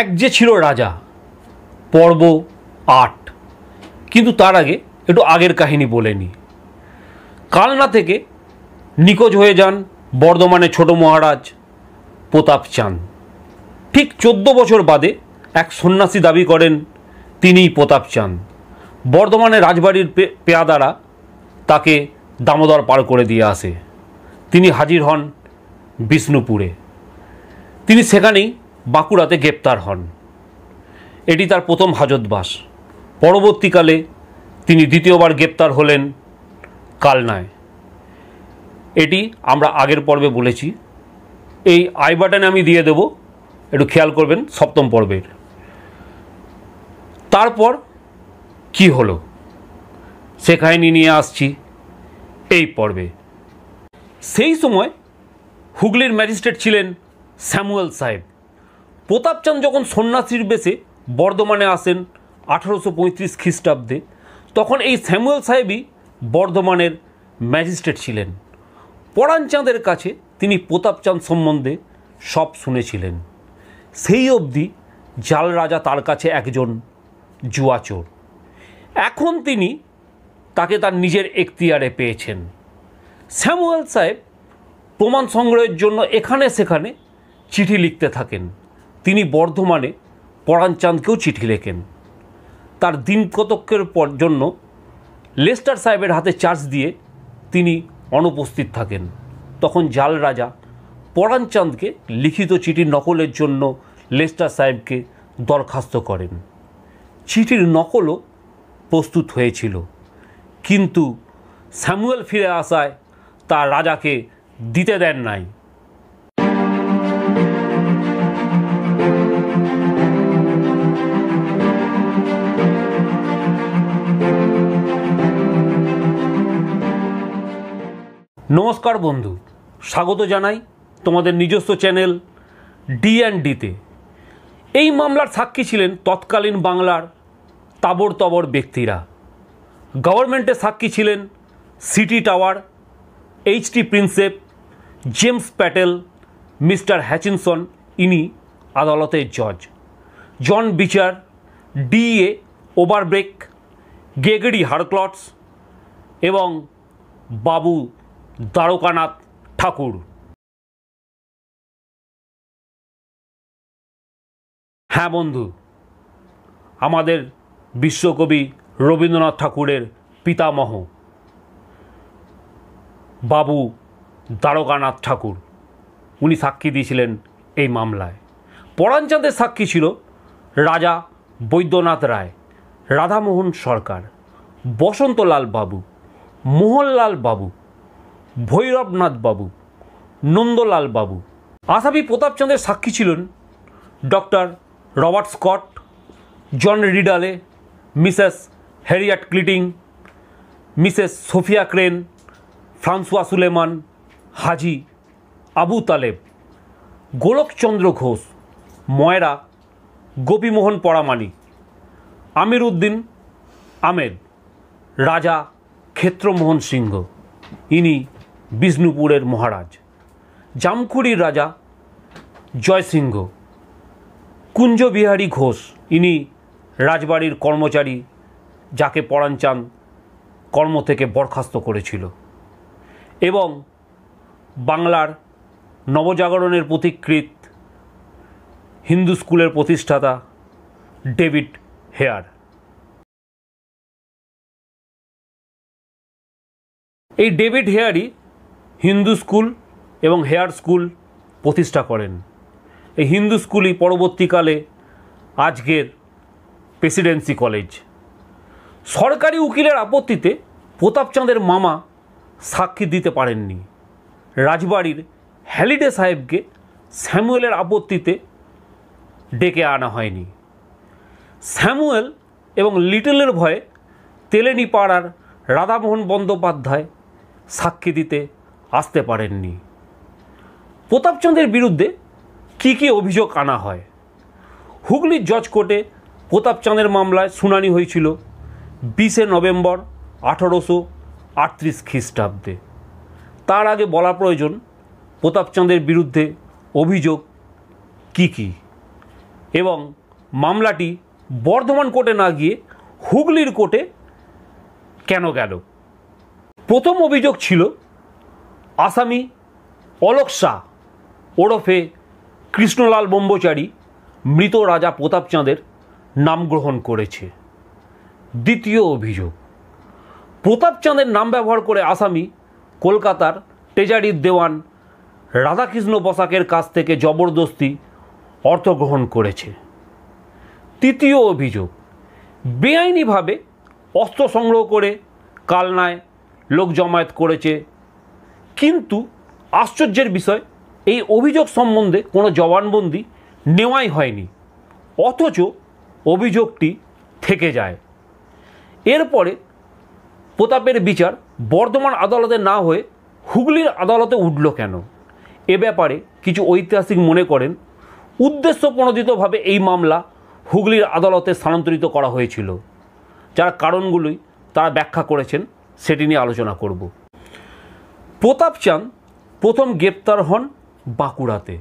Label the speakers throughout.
Speaker 1: এক যে ছিল রাজা পর্ব আট কিন্তু তার আগে একটু আগের কাহিনী বলে কালনা থেকে নিখোঁজ হয়ে যান বর্ধমানে ছোট মহারাজ প্রতাপ চান ঠিক চোদ্দ বছর বাদে এক সন্ন্যাসী দাবি করেন তিনিই প্রতাপ চান বর্ধমানে রাজবাড়ির পেয়াদারা তাকে দামোদর পার করে দিয়ে আসে তিনি হাজির হন বিষ্ণুপুরে তিনি সেখানেই বাঁকুড়াতে গ্রেপ্তার হন এটি তার প্রথম হাজতবাস পরবর্তীকালে তিনি দ্বিতীয়বার গ্রেপ্তার হলেন কালনায় এটি আমরা আগের পর্বে বলেছি এই আই বাটনে আমি দিয়ে দেব একটু খেয়াল করবেন সপ্তম পর্বের তারপর কি হলো সে কাহিনী নিয়ে আসছি এই পর্বে সেই সময় হুগলির ম্যাজিস্ট্রেট ছিলেন স্যামুয়েল সাহেব প্রতাপচাঁদ যখন সন্ন্যাসীর বেশে বর্ধমানে আসেন আঠারোশো পঁয়ত্রিশ খ্রিস্টাব্দে তখন এই স্যামুয়েল সাহেবই বর্ধমানের ম্যাজিস্ট্রেট ছিলেন পরাণচাঁদের কাছে তিনি প্রতাপচাঁদ সম্বন্ধে সব শুনেছিলেন সেই অবধি জাল রাজা তার কাছে একজন জুয়াচোর এখন তিনি তাকে তার নিজের এখতিয়ারে পেয়েছেন স্যামুয়েল সাহেব প্রমাণ সংগ্রহের জন্য এখানে সেখানে চিঠি লিখতে থাকেন তিনি বর্ধমানে পরাণচাঁদকেও চিঠি লেখেন তার দিন কতকের পর জন্য লেস্টার সাহেবের হাতে চার্জ দিয়ে তিনি অনুপস্থিত থাকেন তখন জাল রাজা পরাণচাঁদকে লিখিত চিঠির নকলের জন্য লেস্টার সাহেবকে দরখাস্ত করেন চিঠির নকলও প্রস্তুত হয়েছিল কিন্তু স্যামুয়েল ফিরে আসায় তা রাজাকে দিতে দেন নাই নমস্কার বন্ধু স্বাগত জানাই তোমাদের নিজস্ব চ্যানেল ডি অ্যান্ড ডিতে এই মামলার সাক্ষী ছিলেন তৎকালীন বাংলার তাবর তবর ব্যক্তিরা গভর্নমেন্টের সাক্ষী ছিলেন সিটি টাওয়ার H T Prinsep James Pattle Mr Hutchinson ইনি আদালতের জজ জন বিচার ডিএ ওভারব্রেক গেগেরি হারক্লটস এবং বাবু দ্বারকানাথ ঠাকুর হ্যাঁ বন্ধু আমাদের বিশ্বকবি রবীন্দ্রনাথ ঠাকুরের পিতামহ বাবু দ্বারকানাথ ঠাকুর উনি সাক্ষী দিয়েছিলেন এই মামলায় পরাণচাঁদের সাক্ষী ছিল রাজা বৈদ্যনাথ রায় রাধামোহন সরকার বসন্তলাল বাবু মোহনলাল বাবু ভৈরবনাথ বাবু নন্দলাল বাবু আসামি প্রতাপচন্দ্রের সাক্ষী ছিলেন doctor Robert Scott John Ridley Mrs Harriet ক্লিটিং Mrs Sophia Crane Francois Suleman Haji Abu Taleb Golokchandra Ghosh ময়রা গোপীমোহন পরামানি আমির উদ্দিন আমেদ রাজা ক্ষেত্রমোহন সিংহ ইনি বিষ্ণুপুরের মহারাজ জামখুড়ির রাজা জয়সিংহ কুঞ্জবিহারী ঘোষ ইনি রাজবাড়ির কর্মচারী যাকে পরাঞ্চান কর্ম থেকে বরখাস্ত করেছিল এবং বাংলার নবজাগরণের প্রতিকৃত হিন্দু স্কুলের প্রতিষ্ঠাতা ডেভিড হেয়ার এই ডেভিড হেয়ারই হিন্দু স্কুল এবং হেয়ার স্কুল প্রতিষ্ঠা করেন এই হিন্দু স্কুলই পরবর্তীকালে আজকের প্রেসিডেন্সি কলেজ সরকারি উকিলের আপত্তিতে প্রতাপচাঁদের মামা সাক্ষী দিতে পারেননি রাজবাড়ির হ্যালিডে সাহেবকে স্যামুয়েলের আপত্তিতে ডেকে আনা হয়নি স্যামুয়েল এবং লিটলের ভয়ে তেলেনি পাড়ার রাধামোহন বন্দ্যোপাধ্যায় সাক্ষী দিতে আসতে পারেননি প্রতাপচন্দ্রের বিরুদ্ধে কী কী অভিযোগ আনা হয় হুগলির জজ কোর্টে প্রতাপচাঁদের মামলায় শুনানি হয়েছিল বিশে নভেম্বর আঠারোশো আটত্রিশ খ্রিস্টাব্দে তার আগে বলা প্রয়োজন প্রতাপচাঁদের বিরুদ্ধে অভিযোগ কি কি এবং মামলাটি বর্ধমান কোর্টে না গিয়ে হুগলির কোর্টে কেন গেল প্রথম অভিযোগ ছিল আসামি অলোক শাহ ওরফে কৃষ্ণলাল বম্বচারী মৃত রাজা প্রতাপচাঁদের নাম গ্রহণ করেছে দ্বিতীয় অভিযোগ প্রতাপচাঁদের নাম ব্যবহার করে আসামি কলকাতার টেজারির দেওয়ান রাধাকৃষ্ণ বসাকের কাছ থেকে জবরদস্তি অর্থ গ্রহণ করেছে তৃতীয় অভিযোগ বেআইনিভাবে অস্ত্র সংগ্রহ করে কালনায় লোক জমায়েত করেছে কিন্তু আশ্চর্যের বিষয় এই অভিযোগ সম্বন্ধে কোনো জবানবন্দি নেওয়াই হয়নি অথচ অভিযোগটি থেকে যায় এরপরে প্রতাপের বিচার বর্ধমান আদালতে না হয়ে হুগলির আদালতে উঠল কেন এ ব্যাপারে কিছু ঐতিহাসিক মনে করেন উদ্দেশ্য প্রণোদিতভাবে এই মামলা হুগলির আদালতে স্থানান্তরিত করা হয়েছিল যার কারণগুলি তারা ব্যাখ্যা করেছেন সেটি নিয়ে আলোচনা করব প্রতাপচাঁদ প্রথম গ্রেপ্তার হন বাঁকুড়াতে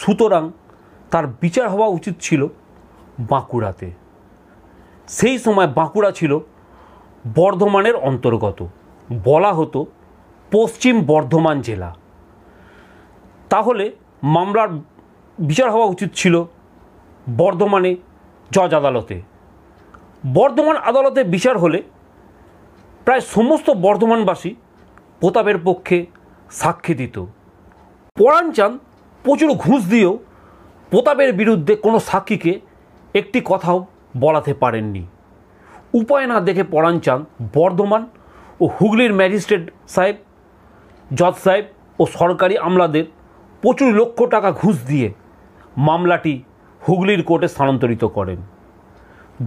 Speaker 1: সুতরাং তার বিচার হওয়া উচিত ছিল বাঁকুড়াতে সেই সময় বাঁকুড়া ছিল বর্ধমানের অন্তর্গত বলা হতো পশ্চিম বর্ধমান জেলা তাহলে মামলার বিচার হওয়া উচিত ছিল বর্ধমানে জজ আদালতে বর্ধমান আদালতে বিচার হলে প্রায় সমস্ত বর্ধমানবাসী প্রতাপের পক্ষে সাক্ষী দিত পরাণচাঁদ প্রচুর ঘুষ দিয়েও প্রতাপের বিরুদ্ধে কোনো সাক্ষীকে একটি কথাও বলাতে পারেননি উপায় না দেখে পরাণচাঁদ বর্ধমান ও হুগলির ম্যাজিস্ট্রেট সাহেব জজ সাহেব ও সরকারি আমলাদের প্রচুর লক্ষ টাকা ঘুষ দিয়ে মামলাটি হুগলির কোর্টে স্থানান্তরিত করেন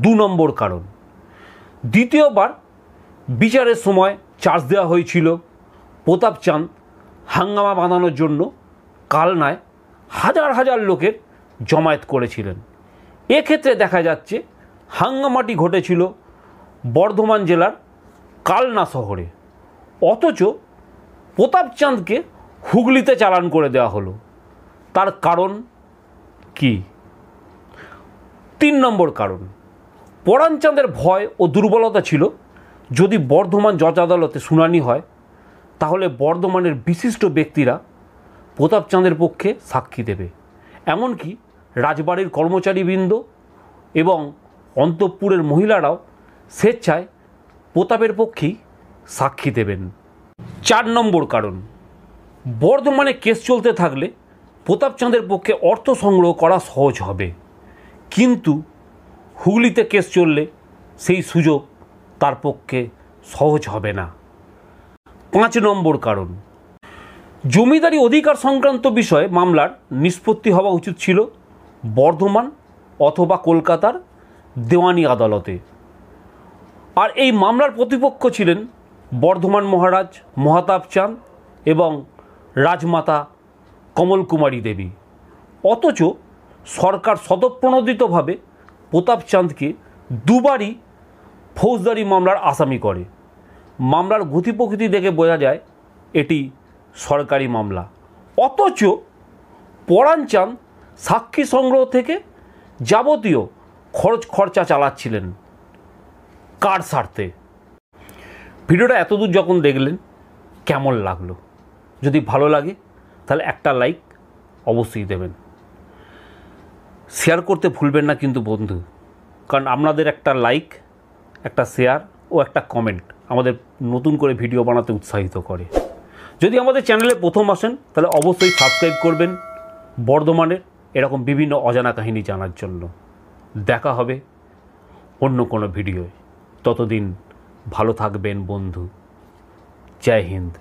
Speaker 1: দু নম্বর কারণ দ্বিতীয়বার বিচারের সময় চার্জ দেওয়া হয়েছিল প্রতাপ চাঁদ হাঙ্গামা বানানোর জন্য কালনায় হাজার হাজার লোকের জমায়েত করেছিলেন এক্ষেত্রে দেখা যাচ্ছে হাঙ্গামাটি ঘটেছিল বর্ধমান জেলার কালনা শহরে অথচ প্রতাপচাঁদকে হুগলিতে চালান করে দেওয়া হলো তার কারণ কি তিন নম্বর কারণ পরাণচাঁদের ভয় ও দুর্বলতা ছিল যদি বর্ধমান জজ আদালতে শুনানি হয় তাহলে বর্ধমানের বিশিষ্ট ব্যক্তিরা প্রতাপচাঁদের পক্ষে সাক্ষী দেবে এমনকি রাজবাড়ির কর্মচারীবৃন্দ এবং অন্তঃপুরের মহিলারাও স্বেচ্ছায় প্রতাপের পক্ষেই সাক্ষী দেবেন চার নম্বর কারণ বর্ধমানে কেস চলতে থাকলে প্রতাপচাঁদের পক্ষে অর্থ সংগ্রহ করা সহজ হবে কিন্তু হুগলিতে কেস চললে সেই সুযোগ তার পক্ষে সহজ হবে না পাঁচ নম্বর কারণ জমিদারি অধিকার সংক্রান্ত বিষয়ে মামলার নিষ্পত্তি হওয়া উচিত ছিল বর্ধমান অথবা কলকাতার দেওয়ানি আদালতে আর এই মামলার প্রতিপক্ষ ছিলেন বর্ধমান মহারাজ মহাতাব চাঁদ এবং রাজমাতা কমল কুমারী দেবী অথচ সরকার স্বতঃপ্রণোদিতভাবে প্রতাপ চাঁদকে দুবারই ফৌজদারি মামলার আসামি করে মামলার গতি প্রকৃতি দেখে বোঝা যায় এটি সরকারি মামলা অথচ চান সাক্ষী সংগ্রহ থেকে যাবতীয় খরচ খরচা চালাচ্ছিলেন কার স্বার্থে ভিডিওটা এতদূর যখন দেখলেন কেমন লাগলো যদি ভালো লাগে তাহলে একটা লাইক অবশ্যই দেবেন শেয়ার করতে ভুলবেন না কিন্তু বন্ধু কারণ আপনাদের একটা লাইক একটা শেয়ার ও একটা কমেন্ট আমাদের নতুন করে ভিডিও বানাতে উৎসাহিত করে যদি আমাদের চ্যানেলে প্রথম আসেন তাহলে অবশ্যই সাবস্ক্রাইব করবেন বর্ধমানের এরকম বিভিন্ন অজানা কাহিনী জানার জন্য দেখা হবে অন্য কোনো ভিডিওয় ততদিন ভালো থাকবেন বন্ধু জয় হিন্দ